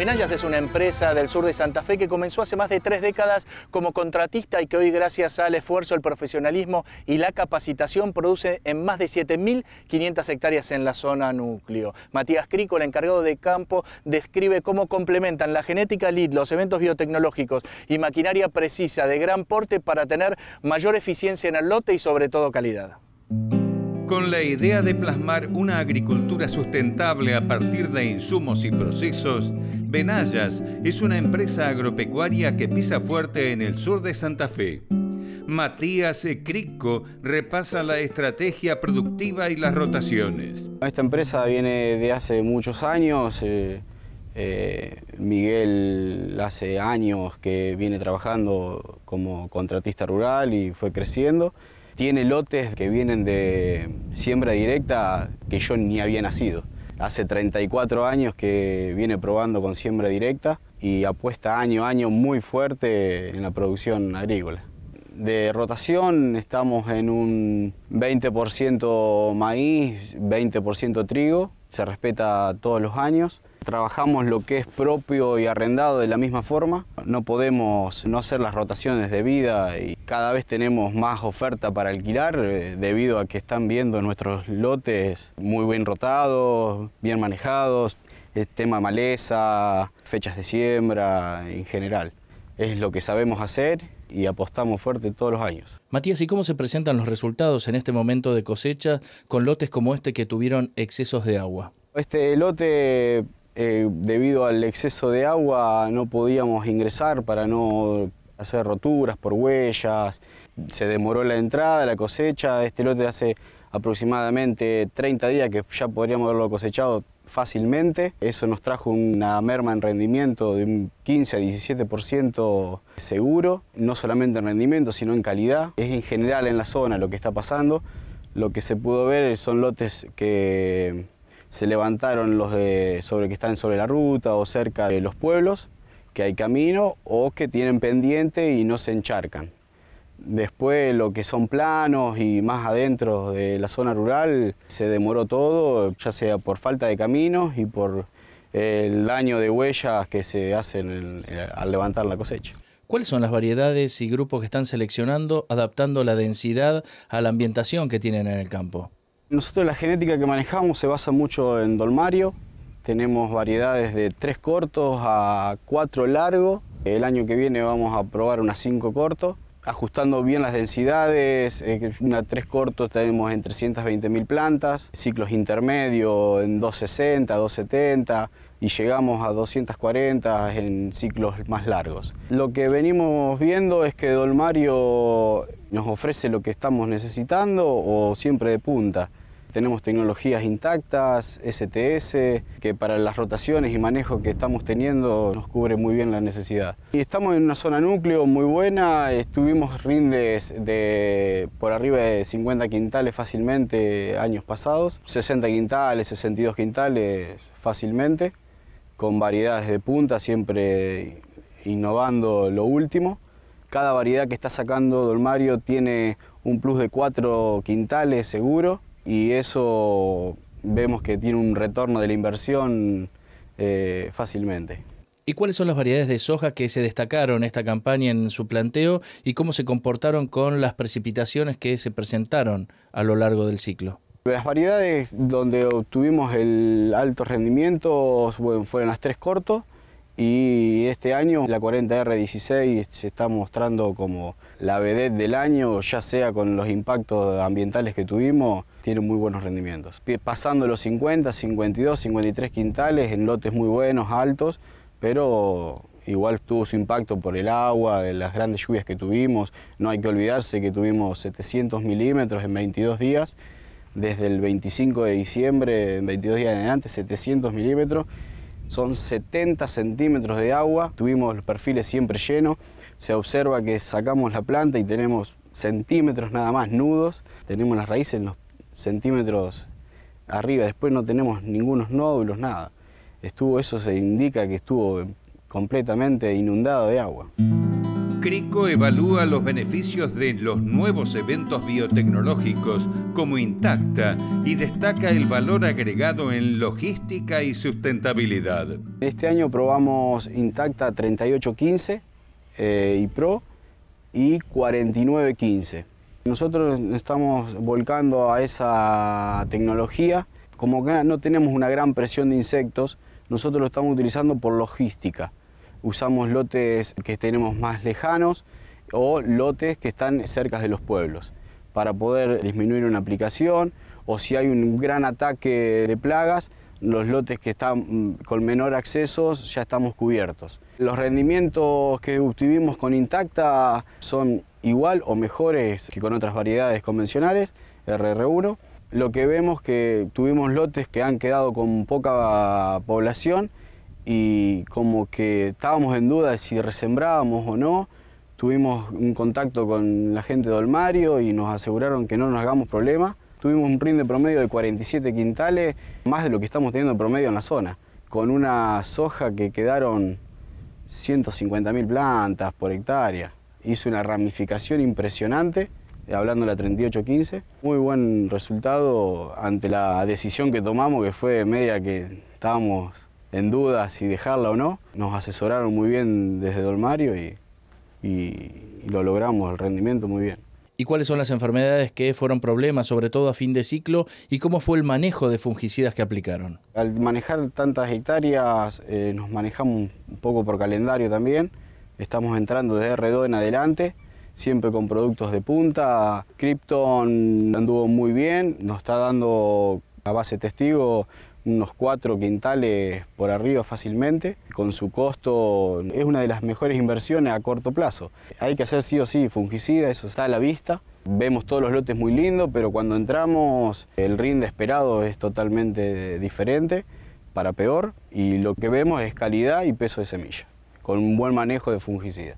Minayas es una empresa del sur de Santa Fe que comenzó hace más de tres décadas como contratista y que hoy gracias al esfuerzo, el profesionalismo y la capacitación produce en más de 7.500 hectáreas en la zona núcleo. Matías Crico, el encargado de campo, describe cómo complementan la genética LID, los eventos biotecnológicos y maquinaria precisa de gran porte para tener mayor eficiencia en el lote y sobre todo calidad con la idea de plasmar una agricultura sustentable a partir de insumos y procesos, Benayas es una empresa agropecuaria que pisa fuerte en el sur de Santa Fe. Matías Cricco repasa la estrategia productiva y las rotaciones. Esta empresa viene de hace muchos años. Eh, eh, Miguel hace años que viene trabajando como contratista rural y fue creciendo. Tiene lotes que vienen de siembra directa que yo ni había nacido. Hace 34 años que viene probando con siembra directa y apuesta año a año muy fuerte en la producción agrícola. De rotación estamos en un 20% maíz, 20% trigo, se respeta todos los años Trabajamos lo que es propio y arrendado de la misma forma. No podemos no hacer las rotaciones de vida y cada vez tenemos más oferta para alquilar eh, debido a que están viendo nuestros lotes muy bien rotados, bien manejados, el tema maleza, fechas de siembra en general. Es lo que sabemos hacer y apostamos fuerte todos los años. Matías, ¿y cómo se presentan los resultados en este momento de cosecha con lotes como este que tuvieron excesos de agua? Este lote eh, debido al exceso de agua no podíamos ingresar para no hacer roturas por huellas, se demoró la entrada, la cosecha, este lote hace aproximadamente 30 días que ya podríamos haberlo cosechado fácilmente, eso nos trajo una merma en rendimiento de un 15 a 17% seguro, no solamente en rendimiento sino en calidad, es en general en la zona lo que está pasando, lo que se pudo ver son lotes que se levantaron los de, sobre que están sobre la ruta o cerca de los pueblos, que hay camino o que tienen pendiente y no se encharcan. Después lo que son planos y más adentro de la zona rural se demoró todo, ya sea por falta de caminos y por eh, el daño de huellas que se hacen eh, al levantar la cosecha. ¿Cuáles son las variedades y grupos que están seleccionando, adaptando la densidad a la ambientación que tienen en el campo? Nosotros la genética que manejamos se basa mucho en dolmario. Tenemos variedades de tres cortos a cuatro largos. El año que viene vamos a probar unas 5 cortos, ajustando bien las densidades. Eh, una tres cortos tenemos en 320.000 plantas, ciclos intermedios en 260, 270 y llegamos a 240 en ciclos más largos. Lo que venimos viendo es que Dolmario nos ofrece lo que estamos necesitando o siempre de punta. Tenemos tecnologías intactas, STS, que para las rotaciones y manejo que estamos teniendo nos cubre muy bien la necesidad. Y estamos en una zona núcleo muy buena, estuvimos rindes de por arriba de 50 quintales fácilmente años pasados, 60 quintales, 62 quintales fácilmente, con variedades de punta, siempre innovando lo último. Cada variedad que está sacando Dolmario tiene un plus de 4 quintales seguro y eso vemos que tiene un retorno de la inversión eh, fácilmente. ¿Y cuáles son las variedades de soja que se destacaron esta campaña en su planteo y cómo se comportaron con las precipitaciones que se presentaron a lo largo del ciclo? Las variedades donde obtuvimos el alto rendimiento fueron las tres cortos, y este año la 40R16 se está mostrando como la vedette del año, ya sea con los impactos ambientales que tuvimos, tiene muy buenos rendimientos. Pasando los 50, 52, 53 quintales en lotes muy buenos, altos, pero igual tuvo su impacto por el agua, de las grandes lluvias que tuvimos. No hay que olvidarse que tuvimos 700 milímetros en 22 días, desde el 25 de diciembre, en 22 días en adelante, 700 milímetros son 70 centímetros de agua, tuvimos los perfiles siempre llenos, se observa que sacamos la planta y tenemos centímetros nada más nudos, tenemos las raíces en los centímetros arriba, después no tenemos ningunos nódulos, nada. Estuvo, eso se indica que estuvo completamente inundado de agua. CRICO evalúa los beneficios de los nuevos eventos biotecnológicos como Intacta y destaca el valor agregado en logística y sustentabilidad. Este año probamos Intacta 3815 eh, y Pro y 4915. Nosotros estamos volcando a esa tecnología. Como no tenemos una gran presión de insectos, nosotros lo estamos utilizando por logística usamos lotes que tenemos más lejanos o lotes que están cerca de los pueblos para poder disminuir una aplicación o si hay un gran ataque de plagas, los lotes que están mm, con menor acceso ya estamos cubiertos. Los rendimientos que obtuvimos con Intacta son igual o mejores que con otras variedades convencionales, RR1. Lo que vemos que tuvimos lotes que han quedado con poca población y como que estábamos en duda de si resembrábamos o no. Tuvimos un contacto con la gente de Olmario y nos aseguraron que no nos hagamos problemas. Tuvimos un de promedio de 47 quintales, más de lo que estamos teniendo en promedio en la zona, con una soja que quedaron 150.000 plantas por hectárea. Hizo una ramificación impresionante, hablando de la 3815. Muy buen resultado ante la decisión que tomamos, que fue media que estábamos en duda si dejarla o no. Nos asesoraron muy bien desde Dolmario y, y, lo logramos, el rendimiento muy bien. ¿Y cuáles son las enfermedades que fueron problemas, sobre todo a fin de ciclo? ¿Y cómo fue el manejo de fungicidas que aplicaron? Al manejar tantas hectáreas eh, nos manejamos un poco por calendario también. Estamos entrando desde R2 en adelante, siempre con productos de punta. Krypton anduvo muy bien, nos está dando a base testigo unos cuatro quintales por arriba fácilmente. Con su costo es una de las mejores inversiones a corto plazo. Hay que hacer sí o sí fungicida, eso está a la vista. Vemos todos los lotes muy lindos, pero cuando entramos el rinde esperado es totalmente diferente, para peor, y lo que vemos es calidad y peso de semilla, con un buen manejo de fungicida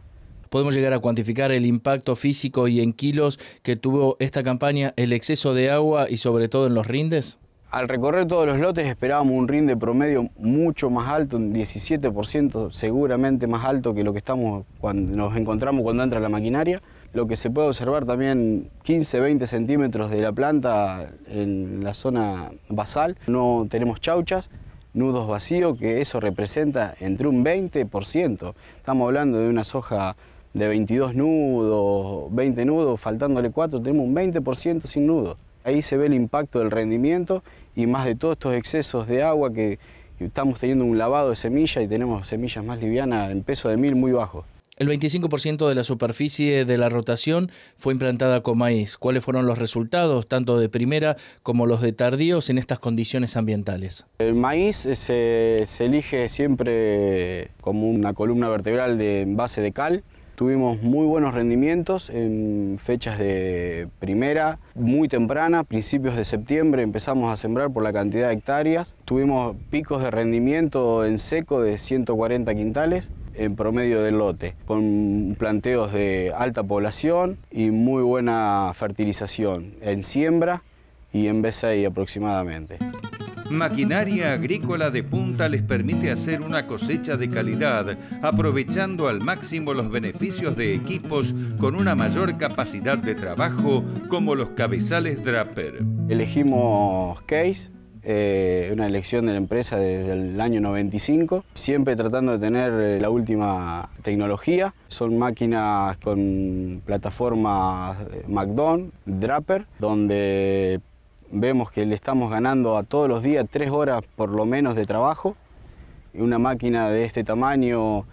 podemos llegar a cuantificar el impacto físico y en kilos que tuvo esta campaña el exceso de agua y sobre todo en los rindes? Al recorrer todos los lotes esperábamos un rinde promedio mucho más alto, un 17% seguramente más alto que lo que estamos cuando nos encontramos cuando entra la maquinaria. Lo que se puede observar también 15-20 centímetros de la planta en la zona basal. No tenemos chauchas, nudos vacíos, que eso representa entre un 20%. Estamos hablando de una soja de 22 nudos, 20 nudos, faltándole 4, tenemos un 20% sin nudos. Ahí se ve el impacto del rendimiento y más de todos estos excesos de agua que, estamos teniendo un lavado de semilla y tenemos semillas más livianas en peso de mil muy bajo. El 25% de la superficie de la rotación fue implantada con maíz. ¿Cuáles fueron los resultados, tanto de primera como los de tardíos, en estas condiciones ambientales? El maíz eh, se, se elige siempre como una columna vertebral de base de cal, Tuvimos muy buenos rendimientos en fechas de primera, muy temprana, principios de septiembre empezamos a sembrar por la cantidad de hectáreas. Tuvimos picos de rendimiento en seco de 140 quintales en promedio del lote, con planteos de alta población y muy buena fertilización en siembra y en b aproximadamente maquinaria agrícola de punta les permite hacer una cosecha de calidad, aprovechando al máximo los beneficios de equipos con una mayor capacidad de trabajo, como los cabezales Draper. Elegimos Case, eh, una elección de la empresa desde el año 95, siempre tratando de tener eh, la última tecnología. Son máquinas con plataforma eh, McDonald's, Draper, donde vemos que le estamos ganando a todos los días tres horas por lo menos de trabajo. Y una máquina de este tamaño,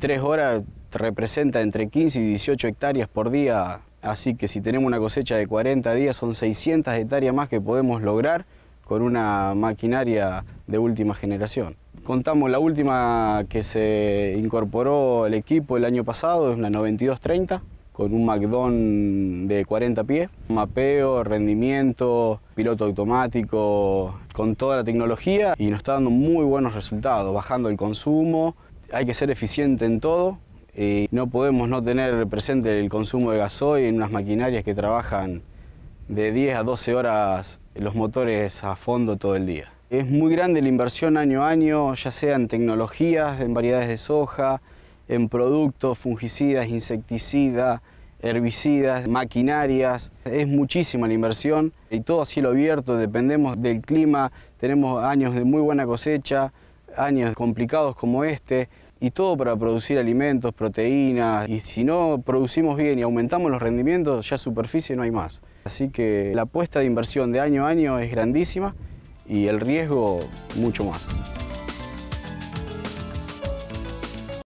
tres horas representa entre 15 y 18 hectáreas por día, así que si tenemos una cosecha de 40 días son 600 hectáreas más que podemos lograr con una maquinaria de última generación. Contamos la última que se incorporó al equipo el año pasado, es una 9230, con un McDonald's de 40 pies, mapeo, rendimiento, piloto automático, con toda la tecnología y nos está dando muy buenos resultados, bajando el consumo, hay que ser eficiente en todo. y eh, no podemos no tener presente el consumo de gasoil en unas maquinarias que trabajan de 10 a 12 horas los motores a fondo todo el día. Es muy grande la inversión año a año, ya sea en tecnologías, en variedades de soja, en productos, fungicidas, insecticidas, herbicidas, maquinarias. Es muchísima la inversión y todo a cielo abierto, dependemos del clima, tenemos años de muy buena cosecha, años complicados como este y todo para producir alimentos, proteínas y si no producimos bien y aumentamos los rendimientos ya superficie no hay más. Así que la apuesta de inversión de año a año es grandísima y el riesgo mucho más.